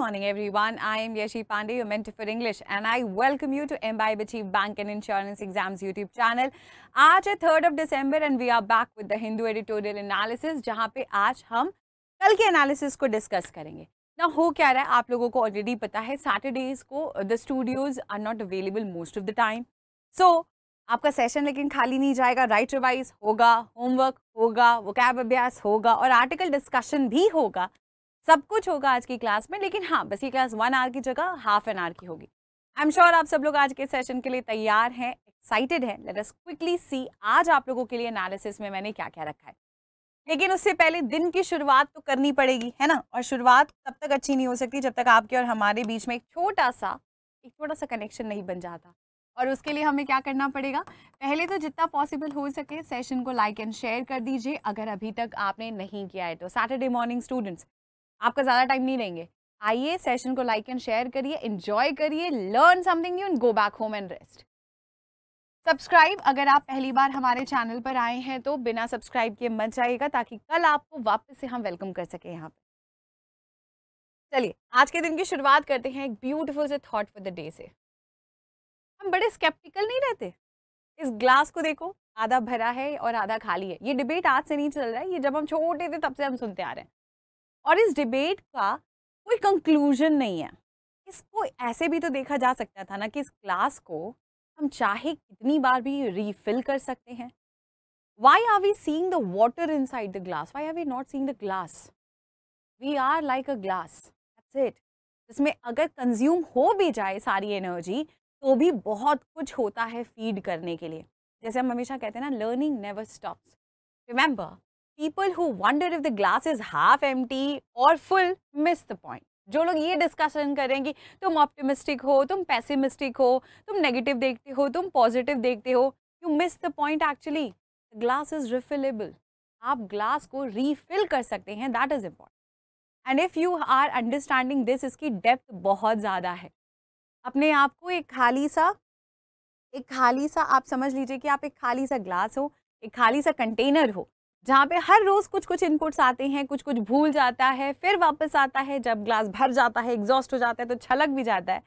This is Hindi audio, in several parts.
morning, everyone. I am Yashi Pandey, your mentor for English, and I welcome you to MBIBT Bank and Insurance Exams YouTube channel. aaj hai 3rd of December and we are back with the Hindu editorial analysis, jahan pe aaj hum kal ke analysis ko discuss karenge now ho kya raha hai aap logo ko already pata hai saturdays ko the studios are not available most of the time so आपका सेशन लेकिन खाली नहीं जाएगा राइट रिवाइज होगा होमवर्क होगा वोकैब अभ्यास होगा और आर्टिकल डिस्कशन भी होगा सब कुछ होगा आज की क्लास में लेकिन हाँ बस ये क्लास वन आवर की जगह हाफ एन आवर की होगी आई एम श्योर आप सब लोग आज के सेशन के लिए तैयार हैं एक्साइटेड हैं लेट अस क्विकली सी आज आप लोगों के लिए एनालिसिस में मैंने क्या क्या रखा है लेकिन उससे पहले दिन की शुरुआत तो करनी पड़ेगी है ना और शुरुआत तब तक अच्छी नहीं हो सकती जब तक आपके और हमारे बीच में एक छोटा सा एक छोटा सा कनेक्शन नहीं बन जाता और उसके लिए हमें क्या करना पड़ेगा पहले तो जितना पॉसिबल हो सके सेशन को लाइक एंड शेयर कर दीजिए अगर अभी तक आपने नहीं किया है तो सैटरडे मॉर्निंग स्टूडेंट्स आपका ज़्यादा टाइम नहीं लेंगे आइए सेशन को लाइक एंड शेयर करिए इन्जॉय करिए learn something you and go back home and rest subscribe अगर आप पहली बार हमारे चैनल पर आए हैं तो बिना सब्सक्राइब किए मत जाइएगा ताकि कल आपको वापस से हम वेलकम कर सकें यहाँ पर चलिए आज के दिन की शुरुआत करते हैं एक ब्यूटीफुल से थॉट फॉर द डे से हम बड़े स्केप्टिकल नहीं रहते इस ग्लास को देखो आधा भरा है और आधा खाली है ये डिबेट आज से नहीं चल रहा है ये जब हम छोटे थे तब से हम सुनते आ रहे हैं और इस डिबेट का कोई कंक्लूजन नहीं है इसको ऐसे भी तो देखा जा सकता था ना कि इस क्लास को हम चाहे कितनी बार भी रीफिल कर सकते हैं why are we seeing the water inside the glass why are we not seeing the glass we are like a glass it जिसमें अगर कंज्यूम हो भी जाए सारी एनर्जी तो भी बहुत कुछ होता है फीड करने के लिए जैसे हम हमेशा कहते हैं ना learning never stops remember people who wonder if the glass is half empty और फुल मिस द पॉइंट जो लोग ये डिस्कशन करेंगे तुम ऑप्टिमिस्टिक हो तुम पैसिमिस्टिक हो तुम नेगेटिव देखते हो तुम पॉजिटिव देखते हो you miss the point actually glass is refillable आप ग्लास को रिफिल कर सकते हैं that is important and if you are understanding this इसकी डेप्थ बहुत ज़्यादा है अपने आप को एक खाली सा एक खाली सा आप समझ लीजिए कि आप एक खाली सा ग्लास हो एक खाली सा कंटेनर हो जहाँ पे हर रोज़ कुछ कुछ इनपुट्स आते हैं कुछ कुछ भूल जाता है फिर वापस आता है जब ग्लास भर जाता है एग्जॉस्ट हो जाता है तो छलक भी जाता है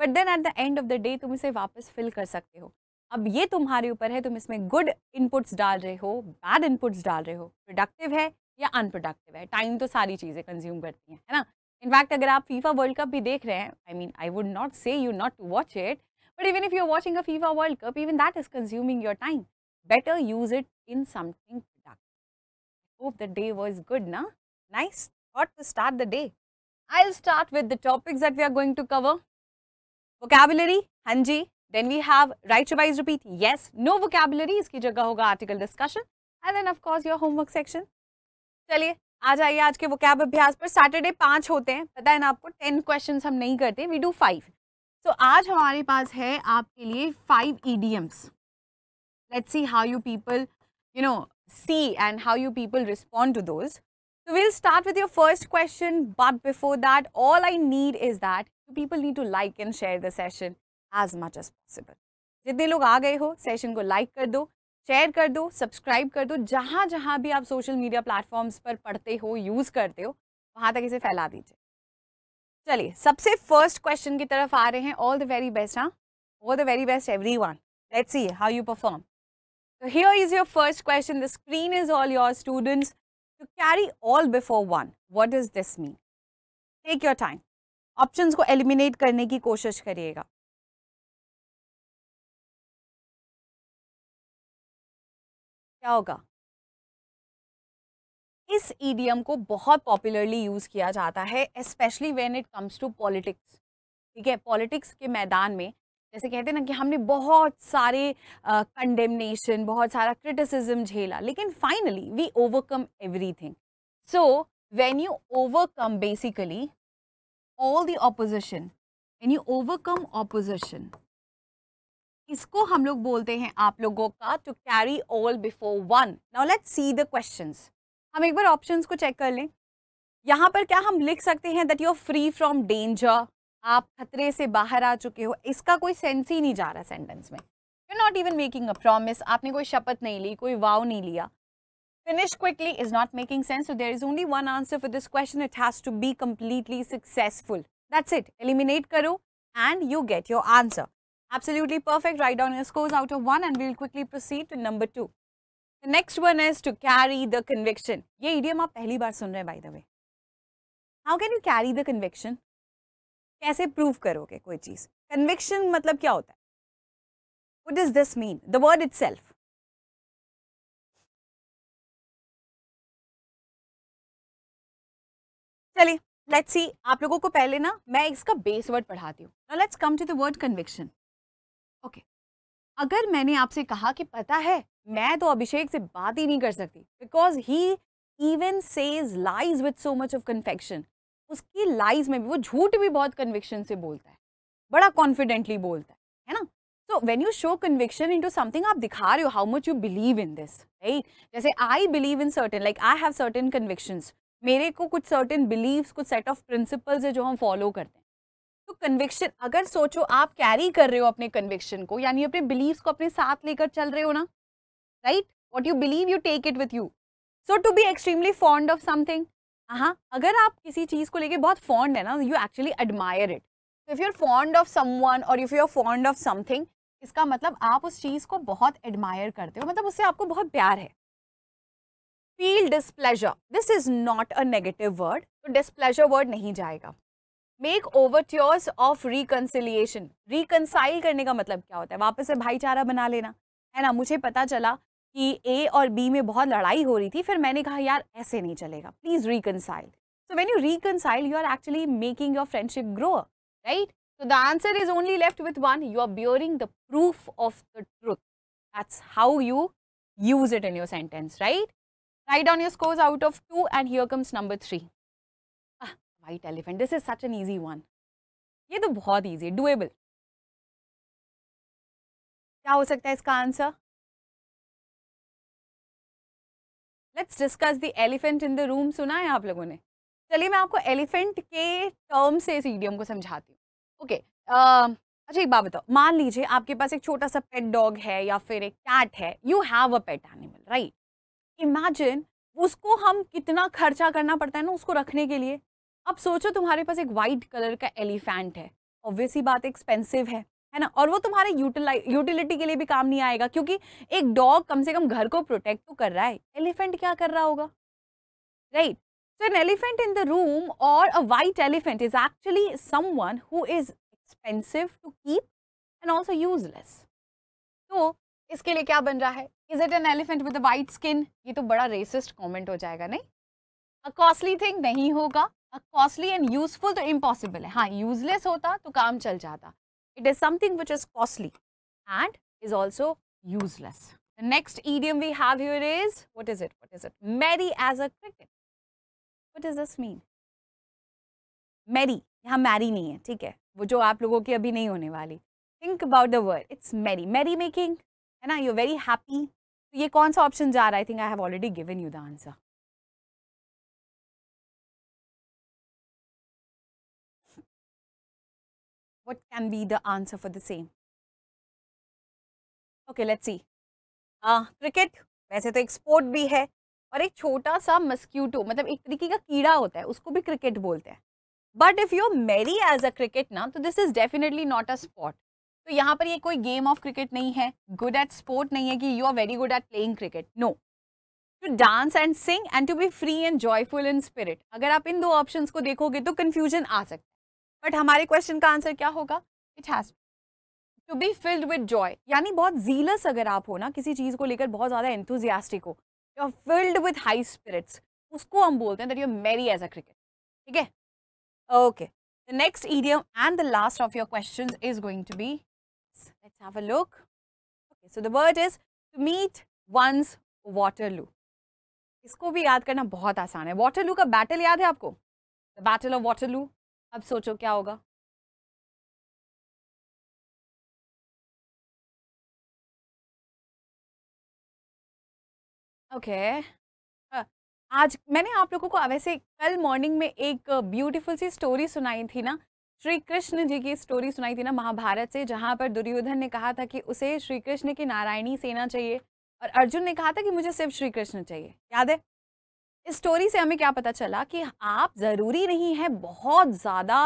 but then at the end of the day तुम इसे वापस फिल कर सकते हो अब ये तुम्हारे ऊपर है तुम इसमें गुड इनपुट्स डाल रहे हो बैड इनपुट्स डाल रहे हो प्रोडक्टिव है या अनप्रोडक्टिव है टाइम तो सारी चीज़ें कंज्यूम करती हैं है ना इनफैक्ट अगर आप फीफा वर्ल्ड कप भी देख रहे हैं I mean I would not say you not to watch it but even if you are watching a FIFA world cup even that is consuming your time better use it in something Hope the day was good, na? Nice thought to start the day. I'll start with the topics that we are going to cover. Vocabulary, hanji. Then we have right, revise, repeat, yes, no vocabulary. iski jagah hoga article discussion. And then of course your homework section. chaliye आ जाइए आज के वोकैब अभ्यास पर सैटरडे पाँच होते हैं पता है ना आपको टेन क्वेश्चन हम नहीं करते वी डू फाइव तो आज हमारे पास है आपके लिए five EDMs let's see how you people you know see and how you people respond to those. So we'll start with your first question. But before that, all I need is that you people need to like and share the session as much as possible. jitne log aa gaye ho session ko like kar do share कर दो सब्सक्राइब कर दो जहाँ जहाँ भी आप सोशल मीडिया प्लेटफॉर्म्स पर पढ़ते हो यूज़ करते हो वहाँ तक इसे फैला दीजिए चलिए सबसे फर्स्ट क्वेश्चन की तरफ आ रहे हैं ऑल द वेरी बेस्ट हाँ all the very best everyone let's see how you perform So here is your first question. The screen is all yours, students. To carry all before one. What does this mean? Take your time. Options को eliminate करने की कोशिश करिएगा. क्या होगा इस ईडीएम को बहुत पॉपुलरली यूज़ किया जाता है specially when it comes to politics ठीक है पॉलिटिक्स के मैदान में जैसे कहते हैं ना कि हमने बहुत सारे कंडेमनेशन uh, बहुत सारा क्रिटिसिज्म झेला लेकिन finally we overcome everything so when you overcome basically all the opposition when you overcome opposition इसको हम लोग बोलते हैं आप लोगों का to carry all before one now let see the question हम एक बार ऑप्शन को चेक कर लें यहाँ पर क्या हम लिख सकते हैं that you are free from danger आप खतरे से बाहर आ चुके हो इसका कोई सेंस ही नहीं जा रहा सेंटेंस में you not even making a promise आपने कोई शपथ नहीं ली कोई वाव नहीं लिया finish quickly is not making sense so there is only one answer for this question it has to be completely successful that's it eliminate करो and you get your answer absolutely perfect write down your scores out of one and we'll quickly proceed to number two the next one is to carry the conviction ye idiom aap pehli baar sun rahe by the way how can you carry the conviction कैसे प्रूव करोगे कोई चीज़ कन्विक्शन मतलब क्या होता है what is this mean the word itself चलिए लेट्स सी आप लोगों को पहले ना मैं इसका बेस वर्ड पढ़ाती हूँ let's come to the word conviction okay अगर मैंने आपसे कहा कि पता है मैं तो अभिषेक से बात ही नहीं कर सकती because he even says lies with so much of conviction उसकी लाइज में भी वो झूठ भी बहुत कन्विक्शन से बोलता है बड़ा कॉन्फिडेंटली बोलता है है ना so when you show conviction into something आप दिखा रहे हो how much you believe in this right जैसे I believe in certain like I have certain convictions मेरे को कुछ सर्टन बिलीव्स कुछ सेट ऑफ प्रिंसिपल्स है जो हम फॉलो करते हैं तो कन्विक्शन अगर सोचो आप कैरी कर रहे हो अपने कन्विक्शन को यानी अपने बिलीव्स को अपने साथ लेकर चल रहे हो ना right what you believe you take it with you so to be extremely fond of something हाँ, हाँ अगर आप किसी चीज़ को लेके बहुत फॉन्ड है ना you actually admire it if you are fond of someone और if you are fond of something इसका मतलब आप उस चीज़ को बहुत एडमायर करते हो मतलब उससे आपको बहुत प्यार है feel displeasure this is not a negative word तो डिस्प्लेजर वर्ड नहीं जाएगा make overtures of reconciliation reconcile करने का मतलब क्या होता है वापस से भाईचारा बना लेना है ना मुझे पता चला कि ए और बी में बहुत लड़ाई हो रही थी फिर मैंने कहा यार ऐसे नहीं चलेगा please reconcile so when you reconcile you are actually making your friendship grow right so the answer is only left with one you are bearing the proof of the truth that's how you use it in your sentence right write on your scores out of two and here comes number three white elephant this is such an easy one ये तो बहुत ईजी डुएबल क्या हो सकता है इसका answer let's discuss the elephant in the room सुना है आप लोगों ने चलिए मैं आपको एलिफेंट के टर्म से इस ईडियम को समझाती हूँ ओके okay, अच्छा एक बात बताओ मान लीजिए आपके पास एक छोटा सा पेट डॉग है या फिर एक कैट है you have a pet animal right imagine उसको हम कितना खर्चा करना पड़ता है ना उसको रखने के लिए अब सोचो तुम्हारे पास एक वाइट कलर का एलिफेंट है ऑब्वियसली बात एक्सपेंसिव है है ना और वो तुम्हारे यूटिलिटी के लिए भी काम नहीं आएगा क्योंकि एक डॉग कम से कम घर को प्रोटेक्ट तो कर रहा है एलिफेंट क्या कर रहा होगा right so an elephant in the room और a white elephant is actually someone who is expensive to keep and also useless तो इसके लिए क्या बन रहा है is it an elephant with white skin ये तो बड़ा रेसिस्ट कॉमेंट हो जाएगा नहीं अ कॉस्टली थिंग नहीं होगा कॉस्टली एंड यूजफुल तो इम्पॉसिबल है हाँ यूजलेस होता तो काम चल जाता It is something which is costly and is also useless. The next idiom we have here is, what is it? What is it? Merry as a cricket. What does this mean? Merry. यहाँ merry नहीं है, ठीक है? वो जो आप लोगों की अभी नहीं होने वाली. Think about the word. It's merry. Merry making. है ना? You're very happy. तो ये कौन सा ऑप्शन जा रहा है? I think I have already given you the answer. what can be the answer for the same? Okay, let's see. Uh, cricket, वैसे तो एक स्पोर्ट भी है और एक छोटा सा मस्क्यूटो मतलब एक तरीके का कीड़ा होता है उसको भी क्रिकेट बोलते हैं but if you merry as a cricket ना तो this is definitely not a sport तो यहाँ पर ये कोई गेम ऑफ क्रिकेट नहीं है गुड एट स्पोर्ट नहीं है कि you are very good at playing cricket no to dance and sing and to be free and joyful in spirit अगर आप इन दो ऑप्शन को देखोगे तो कन्फ्यूजन आ सकता है बट हमारे क्वेश्चन का आंसर क्या होगा it has to be filled with joy यानी बहुत जीलस अगर आप हो ना किसी चीज़ को लेकर बहुत ज़्यादा एंथुजियास्टिक हो you are filled with high spirits उसको हम बोलते हैं that you merry as a cricket ठीक है okay the next idiom and the last of your question is going to be let's have a look okay so the word is to meet one's Waterloo इसको भी याद करना बहुत आसान है वाटरलू का बैटल याद है आपको द बैटल ऑफ वाटरलू अब सोचो क्या होगा ओके okay. आज मैंने आप लोगों को वैसे कल मॉर्निंग में एक ब्यूटीफुल सी स्टोरी सुनाई थी ना श्री कृष्ण जी की स्टोरी सुनाई थी ना महाभारत से जहाँ पर दुर्योधन ने कहा था कि उसे श्री कृष्ण की नारायणी सेना चाहिए और अर्जुन ने कहा था कि मुझे सिर्फ श्री कृष्ण चाहिए याद है इस स्टोरी से हमें क्या पता चला कि आप ज़रूरी नहीं है बहुत ज़्यादा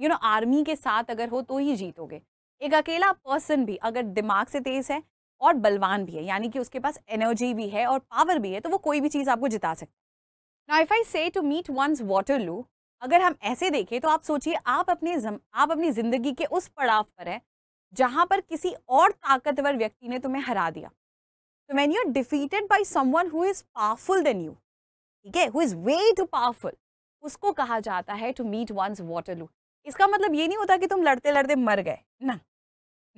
यू नो आर्मी के साथ अगर हो तो ही जीतोगे एक अकेला पर्सन भी अगर दिमाग से तेज़ है और बलवान भी है यानी कि उसके पास एनर्जी भी है और पावर भी है तो वो कोई भी चीज़ आपको जिता सकता है ना इफ़ आई से टू मीट वंस वाटर लू अगर हम ऐसे देखें तो आप सोचिए आप अपने आप अपनी ज़िंदगी के उस पड़ाव पर है जहाँ पर किसी और ताकतवर व्यक्ति ने तुम्हें हरा दिया तो when you are defeated by some who is powerful then you ठीक है who is way too powerful उसको कहा जाता है टू मीट वंस वाटरलू इसका मतलब ये नहीं होता कि तुम लड़ते लड़ते मर गए ना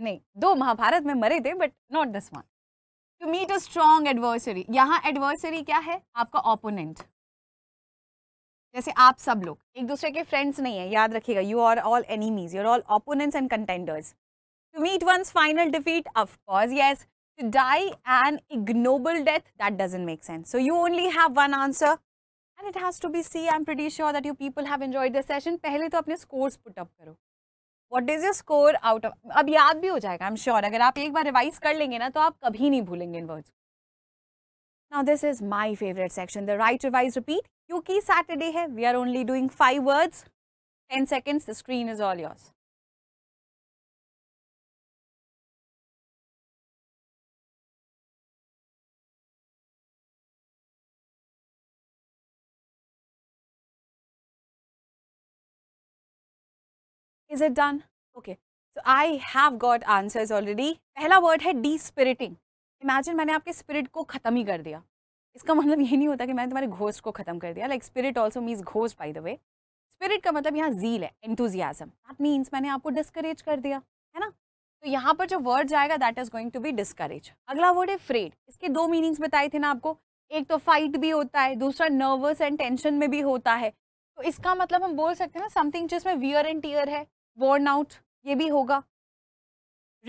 नहीं दो महाभारत में मरे थे but not this one to meet a strong adversary यहाँ एडवर्सरी क्या है आपका ओपोनेंट जैसे आप सब लोग एक दूसरे के फ्रेंड्स नहीं है याद रखिएगा you are all enemies you are all opponents and contenders to meet one's final defeat of course yes to die an ignoble death, that doesn't make sense. So you only have one answer and it has to be C. I'm pretty sure that you people have enjoyed the session. पहले तो अपने scores put up करो. What is your score out of? अब याद भी हो जाएगा, I'm sure. अगर आप एक बार revise कर लेंगे ना तो आप कभी नहीं भूलेंगे इन words. Now this is my favorite section, the right, revise, repeat. क्योंकि Saturday है, we are only doing five words. 10 seconds, the screen is all yours. Is it done okay so I have got answers already पहला वर्ड है डी स्पिरिटिंग इमेजिन मैंने आपके स्पिरिट को ख़त्म ही कर दिया इसका मतलब ये नहीं होता कि मैंने तुम्हारे घोस्ट को ख़त्म कर दिया like spirit also means ghost by the way spirit का मतलब यहाँ जील है एंथुजियाजम दैट मीन्स मैंने आपको डिस्करेज कर दिया है ना तो यहाँ पर जो वर्ड जाएगा that is going to be discourage अगला वर्ड है फ्रेड इसके दो मीनिंग्स बताए थे ना आपको एक तो फाइट भी होता है दूसरा नर्वस एंड टेंशन में भी होता है तो इसका मतलब हम बोल सकते हैं ना समथिंग जिसमें वियर एंड टीयर है worn out ये भी होगा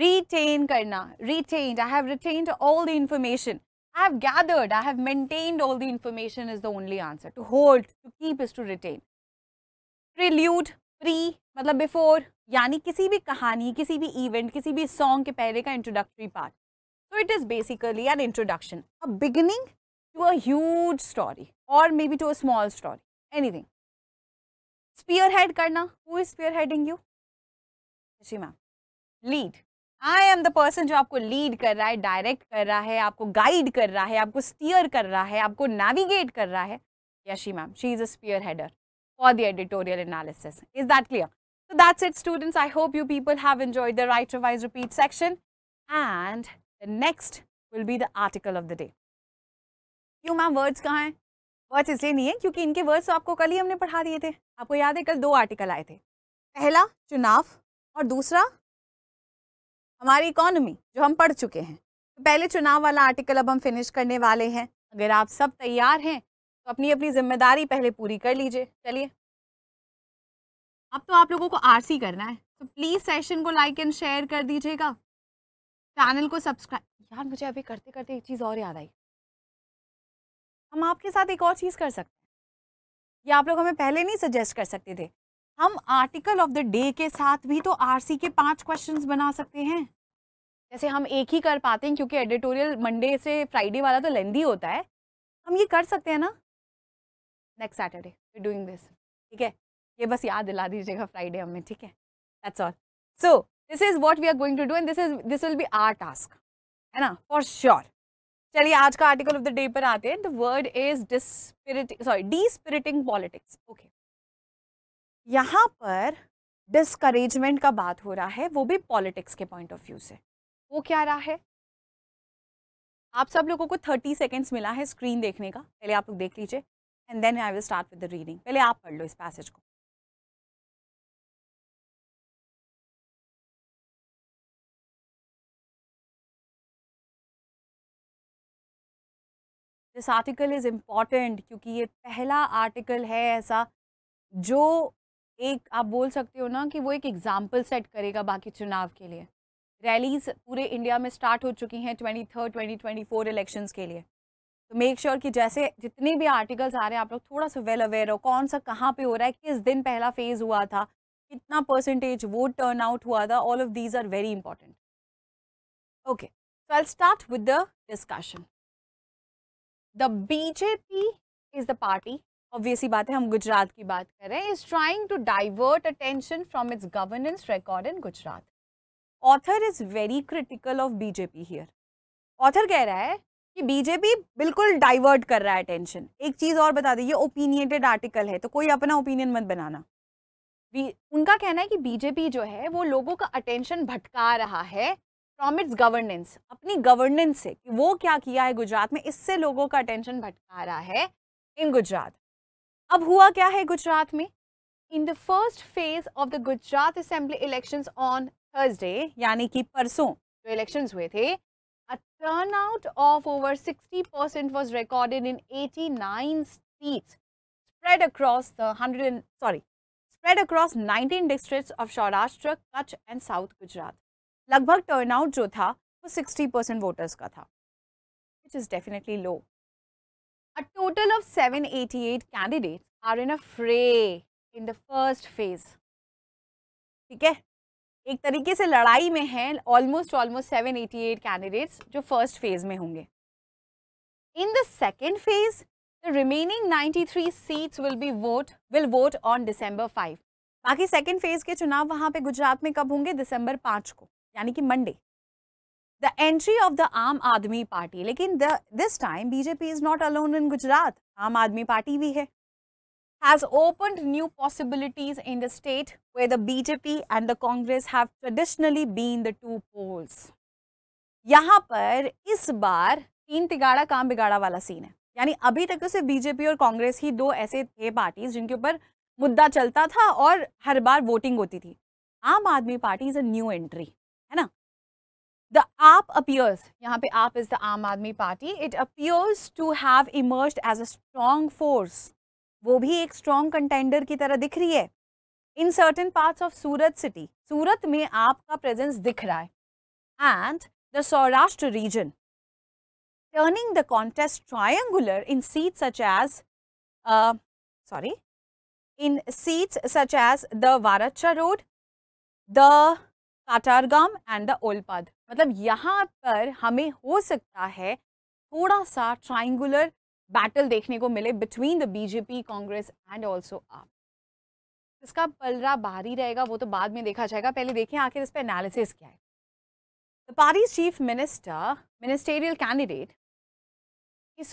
retain करना retained I have retained all the information I have gathered I have maintained all the information is the only answer to hold to keep is to retain prelude pre मतलब before यानी किसी भी कहानी किसी भी इवेंट किसी भी सॉन्ग के पहले का introductory part so it is basically an introduction a beginning to a huge story और maybe to a small story anything spearhead करना who is spearheading you ma'am lead I am the person जो आपको लीड कर रहा है डायरेक्ट कर रहा है आपको गाइड कर रहा है आपको स्टीयर कर रहा है आपको नेविगेट कर रहा है Yashi ma'am she is a spearheader for the editorial analysis is that clear So that's it students. I hope you people have enjoyed the write, wise repeat section and the next will be the article of the day क्यों मैम वर्ड्स कहाँ हैं वर्ड्स इसलिए नहीं है क्योंकि इनके वर्ड्स तो आपको कल ही हमने पढ़ा दिए थे आपको याद है कल दो आर्टिकल आए थे पहला चुनाव और दूसरा हमारी इकोनॉमी जो हम पढ़ चुके हैं तो पहले चुनाव वाला आर्टिकल अब हम फिनिश करने वाले हैं अगर आप सब तैयार हैं तो अपनी अपनी जिम्मेदारी पहले पूरी कर लीजिए चलिए अब तो आप लोगों को आरसी करना है तो प्लीज़ सेशन को लाइक एंड शेयर कर दीजिएगा चैनल को सब्सक्राइब यार मुझे अभी करते करते एक चीज़ और याद आई हम आपके साथ एक और चीज़ कर सकते हैं ये आप लोग हमें पहले नहीं सजेस्ट कर सकते थे हम आर्टिकल ऑफ द डे के साथ भी तो आरसी के पांच क्वेश्चंस बना सकते हैं जैसे हम एक ही कर पाते हैं क्योंकि एडिटोरियल मंडे से फ्राइडे वाला तो लेंदी होता है हम ये कर सकते हैं ना नेक्स्ट सैटरडे डूइंग दिस ठीक है ये बस याद दिला दीजिएगा फ्राइडे हमें ठीक है that's all so this is what we are going to do and this is this will be our task है ना फॉर श्योर चलिए आज का आर्टिकल ऑफ द डे पर आते हैं the word is dispiriting sorry dispiriting politics okay यहाँ पर डिस्करेजमेंट का बात हो रहा है वो भी पॉलिटिक्स के पॉइंट ऑफ व्यू से वो क्या रहा है आप सब लोगों को थर्टी सेकेंड्स मिला है स्क्रीन देखने का पहले आप लोग देख लीजिए and then I will start with the reading पहले आप पढ़ लो इस पैसेज को दिस आर्टिकल इज़ इम्पॉर्टेंट क्योंकि ये पहला आर्टिकल है ऐसा जो एक आप बोल सकते हो ना कि वो एक एग्ज़ाम्पल सेट करेगा बाकी चुनाव के लिए रैलीज़ पूरे इंडिया में स्टार्ट हो चुकी हैं twenty third twenty twenty four election के लिए तो मेक श्योर sure कि जैसे जितने भी आर्टिकल्स आ रहे हैं आप लोग थोड़ा सा वेल अवेयर हो कौन सा कहाँ पे हो रहा है किस दिन पहला फेज़ हुआ था कितना परसेंटेज वोट टर्न आउट हुआ था all of these are very important okay so I start with the discussion the BJP is the party obviously बात है हम गुजरात की बात कर रहे हैं is trying to divert attention from its governance record in Gujarat author is very critical of BJP here author कह रहा है कि बीजेपी बिल्कुल डाइवर्ट कर रहा है अटेंशन एक चीज़ और बता दें ये ओपिनियटेड आर्टिकल है तो कोई अपना ओपिनियन मत बनाना उनका कहना है कि बीजेपी जो है वो लोगों का अटेंशन भटका रहा है फ्रॉम इट्स गवर्नेंस अपनी गवर्नेंस से कि वो क्या किया है गुजरात में इससे लोगों का अटेंशन भटका रहा है इन गुजरात अब हुआ क्या है गुजरात में in the first phase of the Gujarat assembly elections on Thursday यानी कि परसों जो इलेक्शंस हुए थे a turnout of over 60 percent was recorded in 89 nine state spread across the hundred sorry spread across 19 district of Saurashtra Kutch and south Gujarat लगभग टर्नआउट जो था वो सिक्सटी परसेंट वोटर्स का था which is definitely low A total of 788 candidates are in a fray in the first phase. ठीक है एक तरीके से लड़ाई में है ऑलमोस्ट ऑलमोस्ट 788 कैंडिडेट्स जो फर्स्ट फेज में होंगे in the second phase the remaining 93 seats will be vote will vote on December 5 बाकी सेकेंड फेज के चुनाव वहां पे गुजरात में कब होंगे दिसंबर 5 को यानी कि Monday the entry of the Aam Aadmi Party. Lekin the, this time BJP is not alone in Gujarat. Aam Aadmi Party bhi hai. Has opened new possibilities in the state where the BJP and the Congress have traditionally been the two poles. yahan par is बार teen tigada kaam bigada wala scene hai yani abhi tak तो सिर्फ बीजेपी और कांग्रेस ही दो ऐसे थे पार्टीज जिनके ऊपर मुद्दा चलता था और हर बार वोटिंग होती थी Aam Aadmi party is a new entry है ना द आप अपियर्स यहाँ पे आप is the Aam Aadmi party it appears to have emerge as a strong force वो भी एक स्ट्रॉन्ग कंटेंडर की तरह दिख रही है in certain part of Surat city Surat में आपका प्रेजेंस दिख रहा है and the Saurashtra region turning the contest triangular in seat such as sorry in seats such as the Varachha road the Katargam and the Olpad मतलब यहाँ पर हमें हो सकता है थोड़ा सा ट्राइंगुलर बैटल देखने को मिले between the BJP Congress and also AAP इसका पलरा बाहरी रहेगा वो तो बाद में देखा जाएगा पहले देखें आखिर इस पर एनालिसिस क्या है the party chief minister ministerial candidate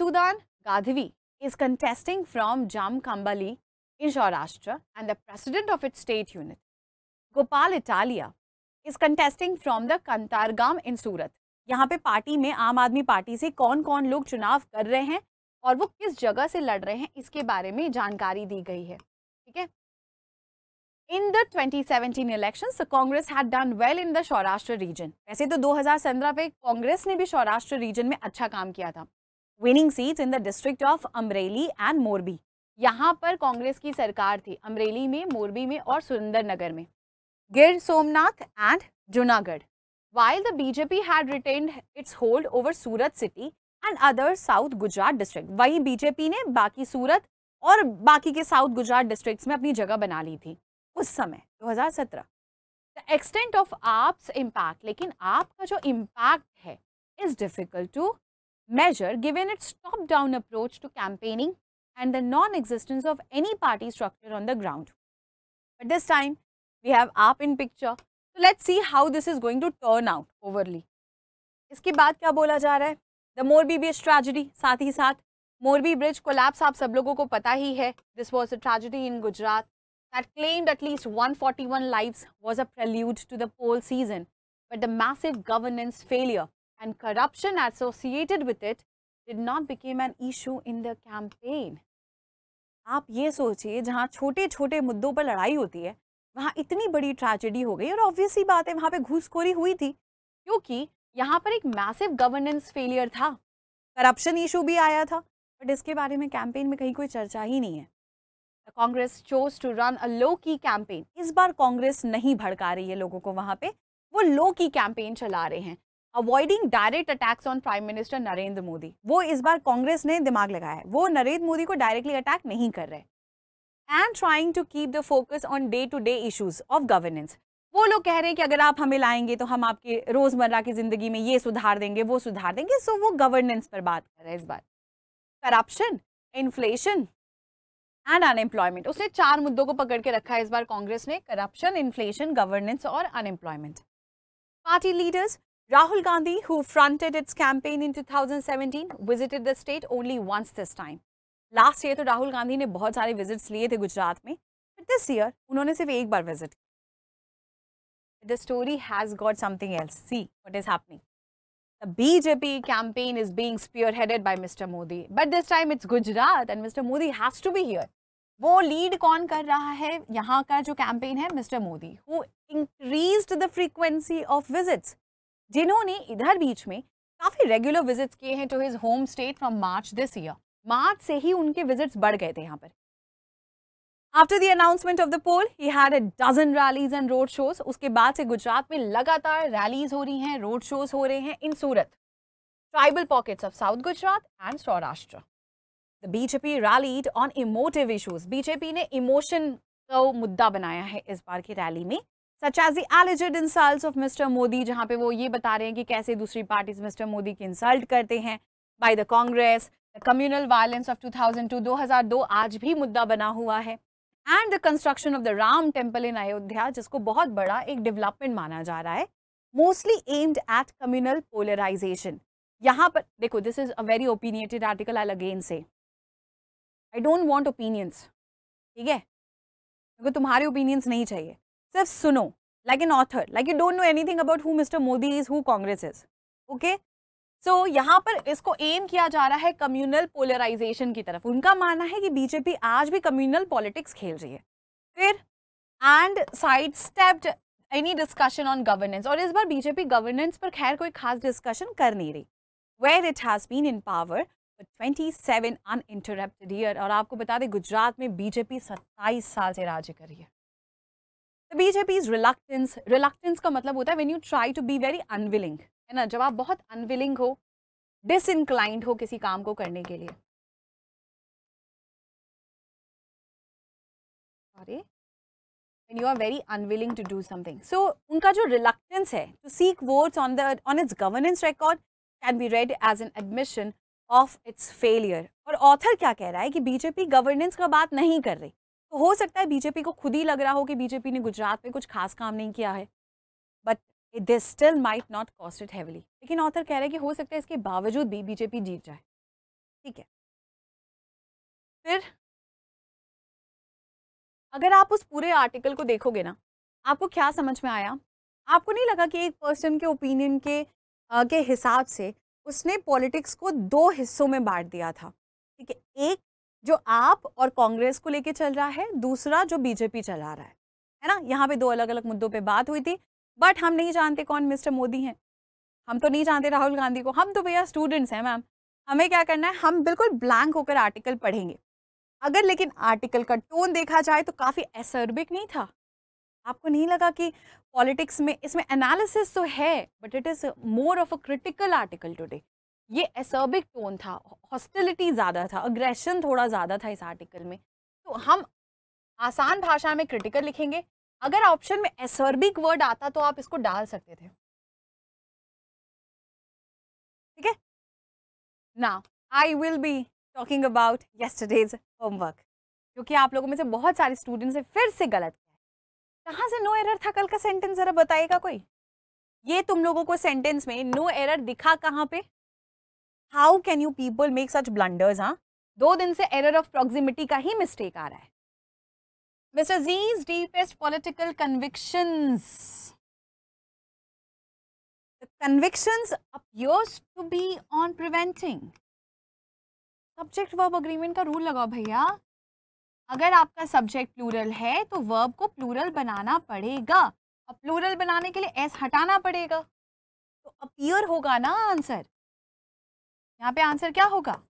Gadhvi is contesting from Jam Khambhalia in Saurashtra and the president of it state unit Gopal Italia is contesting from the Katargam in Surat यहाँ पे पार्टी में आम आदमी पार्टी से कौन कौन लोग चुनाव कर रहे हैं और वो किस जगह से लड़ रहे हैं इसके बारे में जानकारी दी गई है ठीक है in the 2017 elections the Congress had done well in the Saurashtra region. वैसे तो 2017 पे कांग्रेस ने भी सौराष्ट्र रीजन में अच्छा काम किया था winning seats in the district of Amreli and Morbi यहाँ पर कांग्रेस की सरकार थी अमरेली में मोरबी में और सुरेंद्र नगर में Gir Somnath and Junagadh. While the BJP had retained its hold over Surat city and other South Gujarat district, वही BJP ने बाकी सूरत और बाकी के साउथ गुजरात डिस्ट्रिक्ट्स में अपनी जगह बना ली थी उस समय 2017 the extent of AAP's impact लेकिन आप का जो इम्पैक्ट है is difficult to measure given its top-down approach to campaigning and the non-existence of any party structure on the ground. But this time, we have आप in picture. So let's see how this is going to turn out overly. इसके बाद क्या बोला जा रहा है द मोरबी ब्रिज ट्रेजिडी साथ ही साथ मोरबी ब्रिज कोलैप्स आप सब लोगों को पता ही है this was a tragedy in Gujarat that claimed at least 141 lives was a prelude to the poll season. But the massive governance failure and corruption associated with it did not became an issue in the campaign. आप ये सोचिए जहाँ छोटे छोटे मुद्दों पर लड़ाई होती है वहाँ इतनी बड़ी ट्रैजेडी हो गई और ऑब्वियस ही बात है वहाँ पे घूसखोरी हुई थी क्योंकि यहाँ पर एक मैसिव गवर्नेंस फेलियर था करप्शन इशू भी आया था बट इसके बारे में कैंपेन में कहीं कोई चर्चा ही नहीं है Congress chose to run a low key campaign इस बार कांग्रेस नहीं भड़का रही है लोगों को वहाँ पे वो लो की कैंपेन चला रहे हैं avoiding direct attacks on prime minister Narendra Modi वो इस बार कांग्रेस ने दिमाग लगाया है वो नरेंद्र मोदी को डायरेक्टली अटैक नहीं कर रहे and trying to keep the focus on day to day issues of governance वो लोग कह रहे हैं कि अगर आप हमें लाएंगे तो हम आपके रोजमर्रा की जिंदगी में ये सुधार देंगे वो सुधार देंगे सो वो गवर्नेंस पर बात कर रहे हैं इस बार करप्शन इन्फ्लेशन एंड अनएम्प्लॉयमेंट उसने चार मुद्दों को पकड़ के रखा है इस बार कांग्रेस ने करप्शन इन्फ्लेशन गवर्नेंस और unemployment Rahul Gandhi who fronted its campaign in two thousand seventeen visited the state only once this time last year तो राहुल गांधी ने बहुत सारे विजिट्स लिए थे गुजरात में बट दिस ईयर उन्होंने सिर्फ एक बार विजिट किया the story has got something else see what is happening BJP campaign is being spearheaded by mister Modi but this time it's Gujarat and mister Modi has to be here वो लीड कौन कर रहा है यहाँ का जो कैंपेन है mister Modi who increased the frequency of visits जिन्होंने इधर बीच में काफ़ी रेगुलर विजिट्स किए हैं to his home state from March this year March से ही उनके विजिट्स बढ़ गए थे यहाँ पर after the announcement of the poll ही had a dozen rallies and road shows उसके बाद से गुजरात में लगातार रैलीज हो रही हैं रोड शोज हो रहे हैं in Surat tribal pockets of south Gujarat and Saurashtra the BJP rallied on emotive issues BJP ने इमोशन का मुद्दा बनाया है इस बार की रैली में such as the alleged insult of mister Modi जहाँ पे वो ये बता रहे हैं कि कैसे दूसरी पार्टीज मिस्टर मोदी की इंसल्ट करते हैं by the Congress communal violence of 2002 2002 आज भी मुद्दा बना हुआ है and the construction of the Ram temple in Ayodhya जिसको बहुत बड़ा एक डेवलपमेंट माना जा रहा है mostly aimed at communal polarisation यहाँ पर देखो this is a very opinionated article I again say I don't want opinions ठीक है मेरे तुम्हारे ओपिनियंस नहीं चाहिए सिर्फ सुनो like an author like you don't know anything about who mister Modi is who Congress is okay so so, यहाँ पर इसको एम किया जा रहा है कम्युनल पोलराइजेशन की तरफ उनका मानना है कि बीजेपी आज भी कम्युनल पॉलिटिक्स खेल रही है फिर and sidestepped any discussion on governance और इस बार बीजेपी गवर्नेंस पर खैर कोई खास डिस्कशन कर नहीं रही where it has been in power twenty seven interrupted year और आपको बता दें गुजरात में बीजेपी सत्ताईस साल से राज्य कर रही है बीजेपी इज रिलक्टेंस रिलक्टेंस का मतलब होता है when you try to be very unwilling है ना जब आप बहुत अनविलिंग हो डिसइंक्लाइंड हो किसी काम को करने के लिए sorry and you are very unwilling to do something so उनका जो रिलक्टेंस है to seek votes on the on its governance record can be read as an admission of its failure और ऑथर क्या कह रहा है कि बीजेपी गवर्नेंस का बात नहीं कर रही तो हो सकता है बीजेपी को खुद ही लग रहा हो कि बीजेपी ने गुजरात में कुछ खास काम नहीं किया है but they still might not cost it heavily लेकिन ऑथर कह रहे हैं कि हो सकता है इसके बावजूद भी बीजेपी जीत जाए ठीक है फिर अगर आप उस पूरे आर्टिकल को देखोगे ना आपको क्या समझ में आया आपको नहीं लगा कि एक पर्सन के ओपिनियन के आ, के हिसाब से उसने पॉलिटिक्स को दो हिस्सों में बांट दिया था ठीक है एक जो आप और कांग्रेस को लेके चल रहा है दूसरा जो बीजेपी चला रहा है है ना यहाँ पे दो अलग अलग मुद्दों पे बात हुई थी बट हम नहीं जानते कौन मिस्टर मोदी हैं हम तो नहीं जानते राहुल गांधी को हम तो भैया स्टूडेंट्स हैं मैम हमें क्या करना है हम बिल्कुल ब्लैंक होकर आर्टिकल पढ़ेंगे अगर लेकिन आर्टिकल का टोन देखा जाए तो काफ़ी एसर्बिक नहीं था आपको नहीं लगा कि पॉलिटिक्स में इसमें एनालिसिस तो है but it is more of a critical article today ये एसर्बिक टोन था हॉस्टिलिटी ज़्यादा था अग्रेशन थोड़ा ज़्यादा था इस आर्टिकल में तो हम आसान भाषा में क्रिटिकल लिखेंगे अगर ऑप्शन में एसर्बिक वर्ड आता तो आप इसको डाल सकते थे ठीक है ना I will be talking about yesterday's homework क्योंकि आप लोगों में से बहुत सारे स्टूडेंट्स ने फिर से गलत किया कहाँ से नो एरर था कल का सेंटेंस जरा बताएगा कोई ये तुम लोगों को सेंटेंस में नो एरर दिखा कहाँ पे how can you people make such blunders हाँ दो दिन से एरर ऑफ प्रॉक्सिमिटी का ही मिस्टेक आ रहा है Mr. Z's deepest political convictions. The convictions appears to be on preventing. Subject verb agreement का रूल लगाओ भैया अगर आपका सब्जेक्ट प्लूरल है तो वर्ब को प्लूरल बनाना पड़ेगा और प्लूरल बनाने के लिए एस हटाना पड़ेगा तो अपियर होगा ना आंसर यहाँ पे आंसर क्या होगा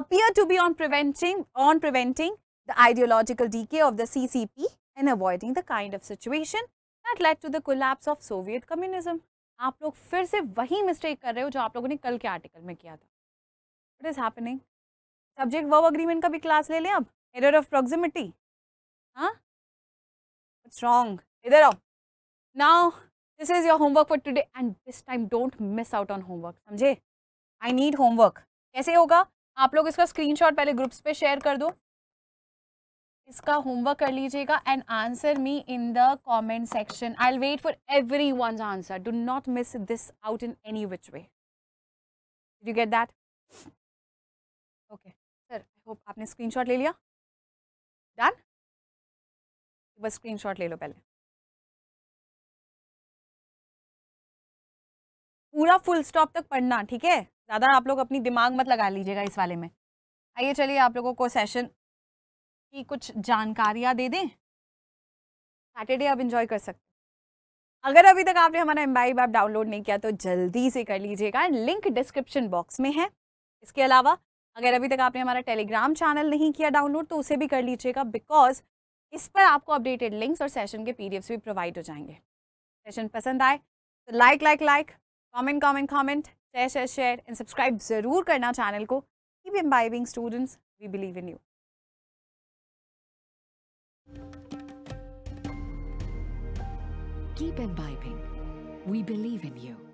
appear to be on preventing on preventing the ideological decay of the CCP and avoiding the kind of situation that led to the collapse of Soviet communism. आप लोग फिर से वही mistake कर रहे हो जो आप लोगों ने कल के article में किया था. What is happening? Subject verb agreement का भी class ले लें अब. Error of proximity. हाँ? What's wrong? इधर आओ. Now this is your homework for today and this time don't miss out on homework. समझे? I need homework. कैसे होगा? आप लोग इसका स्क्रीनशॉट पहले ग्रुप्स पे शेयर कर दो इसका होमवर्क कर लीजिएगा and answer me in the comment section I wait for every one answer do not miss this out in any which way you get that okay sir I hope आपने स्क्रीन ले लिया डन बस स्क्रीन ले लो पहले पूरा फुल स्टॉप तक पढ़ना ठीक है ज़्यादा आप लोग अपनी दिमाग मत लगा लीजिएगा इस वाले में आइए चलिए आप लोगों को सेशन की कुछ जानकारियाँ दे दें सैटरडे आप इन्जॉय कर सकते अगर अभी तक आपने हमारा एम्बाइब ऐप डाउनलोड नहीं किया तो जल्दी से कर लीजिएगा लिंक डिस्क्रिप्शन बॉक्स में है इसके अलावा अगर अभी तक आपने हमारा टेलीग्राम चैनल नहीं किया डाउनलोड तो उसे भी कर लीजिएगा बिकॉज इस पर आपको अपडेटेड लिंक्स और सेशन के पी भी प्रोवाइड हो जाएंगे सेशन पसंद आए तो like like like comment comment comment share share share and subscribe ज़रूर करना चैनल को keep imbibing students we believe in you keep imbibing. We believe in you